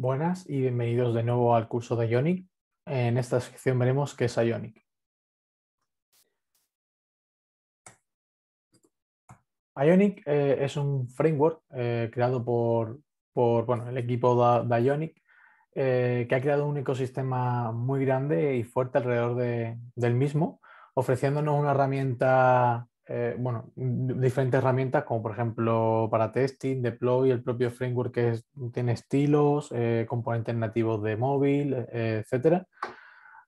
Buenas y bienvenidos de nuevo al curso de Ionic. En esta sección veremos qué es Ionic. Ionic eh, es un framework eh, creado por, el equipo de, Ionic eh, que ha creado un ecosistema muy grande y fuerte alrededor del mismo, ofreciéndonos una herramienta eh, bueno, mm, diferentes herramientas como por ejemplo para testing, deploy, el propio framework que tiene estilos, eh, componentes nativos de móvil, eh, etc.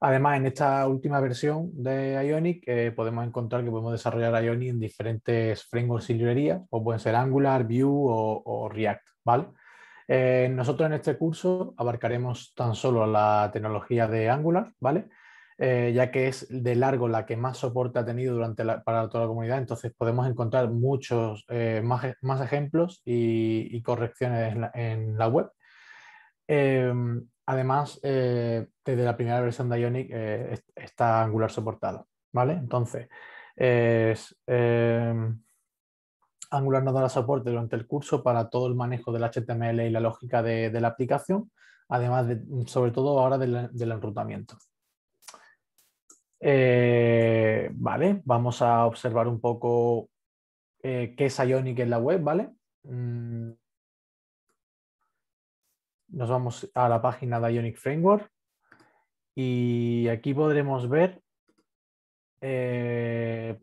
Además, en esta última versión de Ionic podemos encontrar que podemos desarrollar Ionic en diferentes frameworks y librerías, o pueden ser Angular, Vue o, o React, ¿vale? nosotros en este curso abarcaremos tan solo la tecnología de Angular, ¿vale? Eh, ya que es de largo la que más soporte ha tenido durante para toda la comunidad, entonces podemos encontrar muchos eh, más, ejemplos y, correcciones en la, web. Eh, además, desde la primera versión de Ionic está Angular soportado, ¿vale? Entonces, Angular nos dará soporte durante el curso para todo el manejo del HTML y la lógica de, la aplicación, además sobre todo ahora del enrutamiento. Eh, vale, vamos a observar un poco eh, qué es Ionic en la web, ¿vale? Mm. Nos vamos a la página de Ionic Framework y aquí podremos ver eh,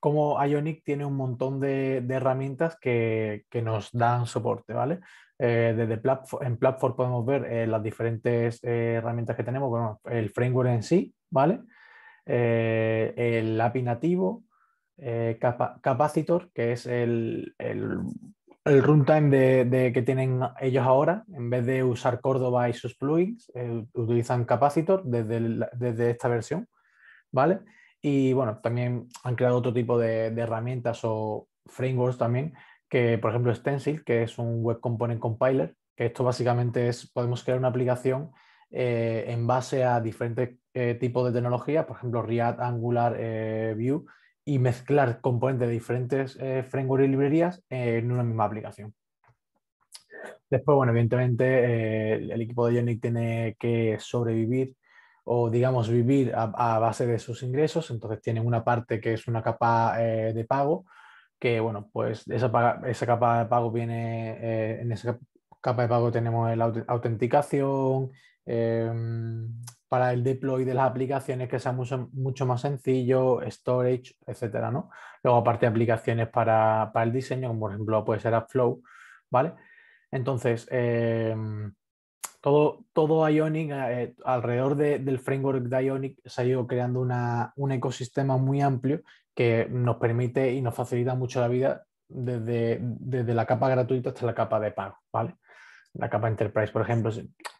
cómo Ionic tiene un montón de, herramientas que, nos dan soporte, ¿vale? desde en Platform podemos ver las diferentes herramientas que tenemos, el framework en sí, ¿vale? Eh, el API nativo, eh, Capacitor, que es el, runtime que tienen ellos ahora, en vez de usar Cordova y sus plugins, eh, utilizan Capacitor desde, esta versión, ¿vale? Y bueno, también han creado otro tipo de, de herramientas o frameworks también, que por ejemplo Stencil, que es un Web Component Compiler, que esto básicamente es, podemos crear una aplicación eh, en base a diferentes eh, tipos de tecnologías, por ejemplo React, Angular, eh, Vue, y mezclar componentes de diferentes eh, frameworks y librerías en una misma aplicación. Después, bueno, evidentemente el equipo de Ionic tiene que sobrevivir o digamos vivir a, base de sus ingresos, entonces tienen una parte que es una capa de pago, que bueno, pues esa, capa de pago viene, en ese capa de pago tenemos la autenticación, em, para el deploy de las aplicaciones que sea mucho, más sencillo, storage, etcétera, ¿no? Luego, aparte, aplicaciones para, el diseño, como por ejemplo puede ser AppFlow, ¿vale? Entonces, em, todo, todo Ionic, eh, eh, alrededor del framework de Ionic, se ha ido creando un ecosistema muy amplio que nos permite y nos facilita mucho la vida desde, desde la capa gratuita hasta la capa de pago, ¿vale? la capa Enterprise, por ejemplo,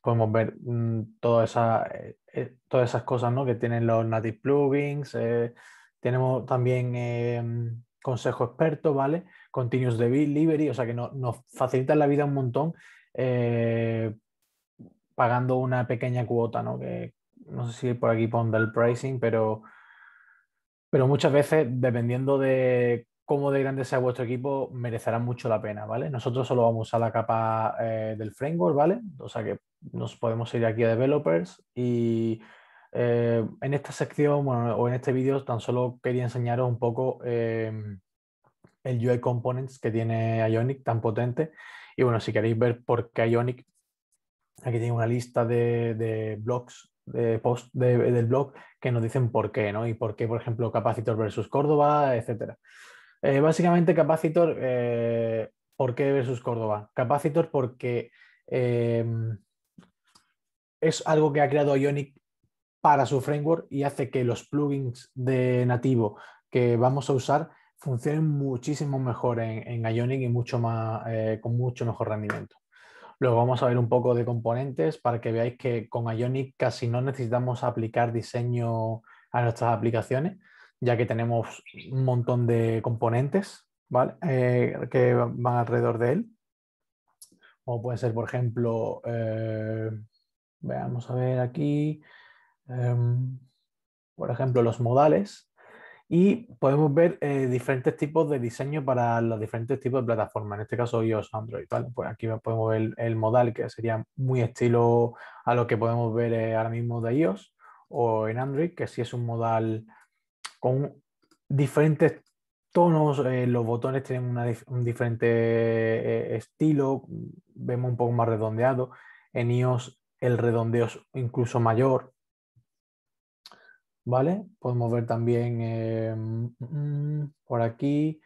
podemos ver mm, esa, eh, eh, todas esas cosas ¿no? que tienen los native plugins. Eh, tenemos también consejo experto, ¿vale? Continuous delivery, o sea que nos facilita la vida un montón pagando una pequeña cuota, ¿no? Que no sé si por aquí pondrá el pricing, pero, pero muchas veces, dependiendo de como de grande sea vuestro equipo merecerá mucho la pena, ¿vale? Nosotros solo vamos a la capa eh, del framework, ¿vale? O sea que nos podemos ir aquí a developers y eh, en esta sección o en este vídeo tan solo quería enseñaros un poco em, el UI components que tiene Ionic tan potente y bueno, si queréis ver por qué Ionic, aquí tiene una lista de, blogs de post del blog que nos dicen por qué, ¿no? Y por qué, por ejemplo, Capacitor versus Córdoba, etcétera. Eh, básicamente Capacitor, eh, ¿por qué versus Córdoba? Capacitor porque em, es algo que ha creado Ionic para su framework y hace que los plugins de nativo que vamos a usar funcionen muchísimo mejor en, Ionic y mucho eh, con mucho mejor rendimiento. Luego vamos a ver un poco de componentes para que veáis que con Ionic casi no necesitamos aplicar diseño a nuestras aplicaciones, ya que tenemos un montón de componentes eh, que van alrededor de él. O puede ser, por ejemplo, eh, veamos a ver aquí, em, por ejemplo, los modales. Y podemos ver eh, diferentes tipos de diseño para los diferentes tipos de plataformas. En este caso, iOS, Android. Pues aquí podemos ver el, el, modal, que sería muy estilo a lo que podemos ver ahora mismo de iOS o en Android, que sí es un modal con diferentes tonos, eh, los botones tienen un diferente eh, estilo, vemos un poco más redondeado, en iOS el redondeo es incluso mayor, ¿vale? Podemos ver también eh, mm, mm, por aquí,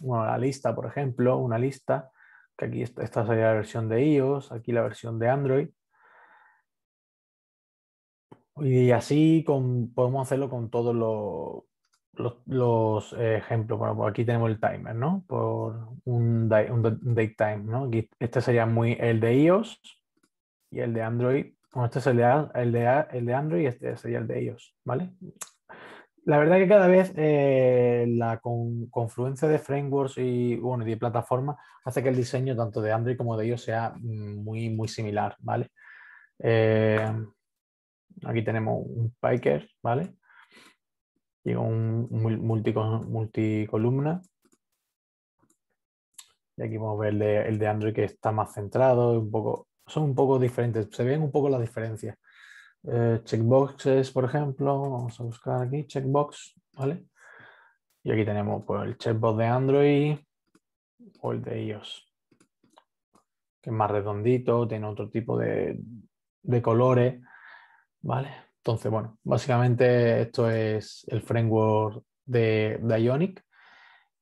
bueno, la lista, por ejemplo, una lista, que aquí esta, esta sería la versión de iOS, aquí la versión de Android, y así podemos hacerlo con todos los, ejemplos. Bueno, pues aquí tenemos el timer, ¿no? Por un, date, time, ¿no? Este sería muy el de iOS y el de Android. Bueno, este sería el de, el de Android y este sería el de iOS, ¿vale? La verdad que cada vez eh, la confluencia de frameworks y, bueno, de plataformas hace que el diseño tanto de Android como de iOS sea muy, muy similar, ¿vale? Eh, Aquí tenemos un piker, ¿vale? y un multicolumna. Y aquí podemos ver el de, Android que está más centrado, un poco, son un poco diferentes, se ven un poco las diferencias. Eh, checkboxes, por ejemplo, vamos a buscar aquí checkbox, ¿vale? Y aquí tenemos pues, el checkbox de Android o el de iOS, que es más redondito, tiene otro tipo de, de colores. Vale, entonces, bueno, básicamente esto es el framework de, Ionic.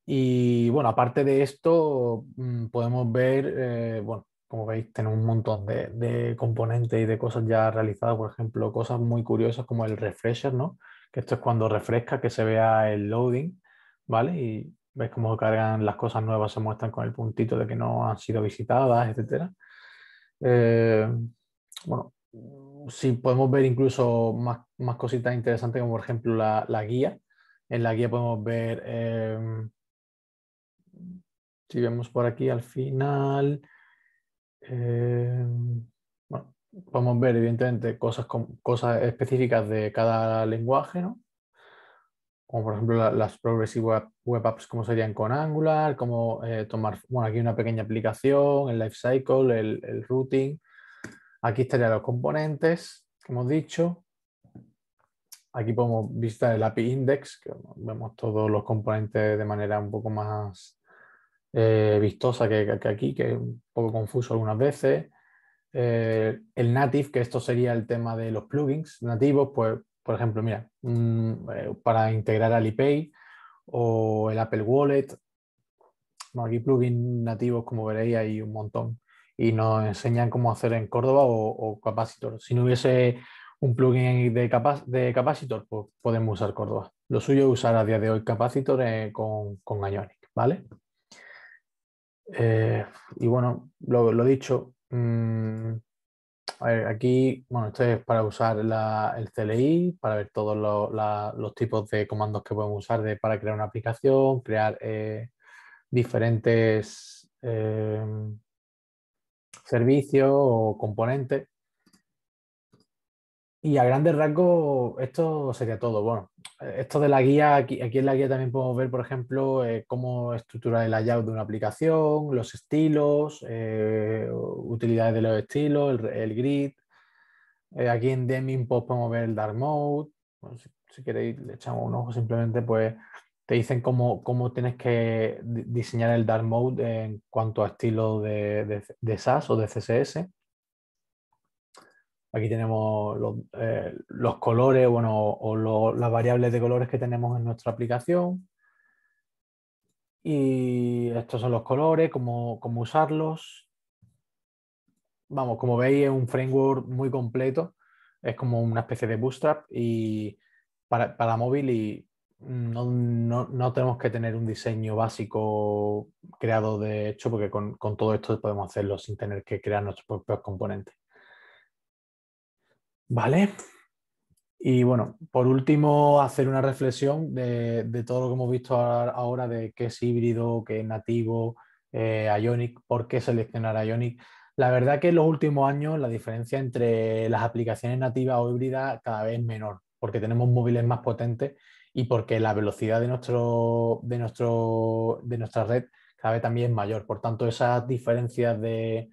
Y bueno, aparte de esto, mm, podemos ver, eh, bueno, como veis, tenemos un montón de, componentes y de cosas ya realizadas, por ejemplo, cosas muy curiosas como el refresher, ¿no? Que esto es cuando refresca que se vea el loading, ¿vale? Y ves cómo cargan las cosas nuevas, se muestran con el puntito de que no han sido visitadas, etc. Eh, bueno, si podemos ver incluso más, cositas interesantes, como por ejemplo la, guía. En la guía podemos ver, em, si vemos por aquí al final, em, podemos ver evidentemente cosas, específicas de cada lenguaje, ¿no? como por ejemplo las Progressive web, Apps, como serían con Angular, cómo eh, tomar, bueno, aquí una pequeña aplicación, el Lifecycle, el routing, Aquí estarían los componentes que hemos dicho. Aquí podemos visitar el API Index, que vemos todos los componentes de manera un poco más eh, vistosa que, aquí, que es un poco confuso algunas veces. Eh, el native, que esto sería el tema de los plugins nativos, pues, por ejemplo, mira, mm, eh, para integrar al Alipay o el Apple Wallet, aquí plugins nativos, como veréis, hay un montón y nos enseñan cómo hacer en Córdoba o, Capacitor. Si no hubiese un plugin de, capac de Capacitor, pues podemos usar Córdoba. Lo suyo es usar a día de hoy Capacitor eh, con, con Ionic, ¿vale? Eh, y bueno, lo, dicho, mm, aquí, bueno, esto es para usar la, el CLI, para ver todos los tipos de comandos que podemos usar de, para crear una aplicación, crear eh, diferentes servicio o componente. Y a grandes rasgos, esto sería todo. Bueno, esto de la guía, aquí, en la guía también podemos ver, por ejemplo, eh, cómo estructurar el layout de una aplicación, los estilos, eh, utilidades de los estilos, el, grid. Eh, aquí en Deming pues, podemos ver el Dark Mode. si, queréis, le echamos un ojo simplemente, pues dicen cómo, cómo tienes que diseñar el dark mode en cuanto a estilo de, de, SAS o de CSS. Aquí tenemos los, eh, colores, o las variables de colores que tenemos en nuestra aplicación. Y estos son los colores, cómo, cómo usarlos. Vamos, como veis es un framework muy completo. Es como una especie de bootstrap y para móvil y no, no, tenemos que tener un diseño básico creado de hecho, porque con, todo esto podemos hacerlo sin tener que crear nuestros propios componentes. ¿Vale? Y bueno, por último, hacer una reflexión de, todo lo que hemos visto ahora de qué es híbrido, qué es nativo, eh, Ionic, por qué seleccionar Ionic. La verdad que en los últimos años la diferencia entre las aplicaciones nativas o híbridas cada vez es menor, porque tenemos móviles más potentes y porque la velocidad de, nuestro, de, nuestro, de nuestra red cada vez también es mayor. Por tanto, esas diferencias de,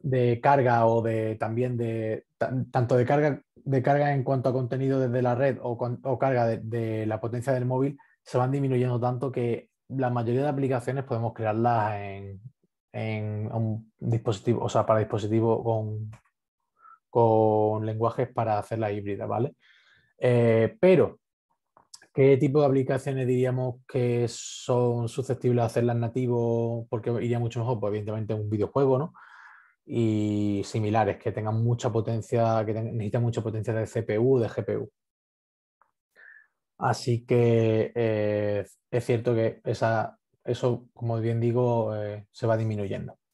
de carga o de también de tanto de carga, de carga en cuanto a contenido desde la red o, carga de, la potencia del móvil se van disminuyendo tanto que la mayoría de aplicaciones podemos crearlas en, un dispositivo, o sea, para dispositivos con, con lenguajes para hacerla híbrida, ¿vale? Eh, pero ¿Qué tipo de aplicaciones diríamos que son susceptibles de hacerlas nativo? Porque iría mucho mejor, pues evidentemente un videojuego, ¿no? Y similares, que tengan mucha potencia, que necesitan mucha potencia de CPU, de GPU. Así que eh, es cierto que esa, eso, como bien digo, eh, se va disminuyendo.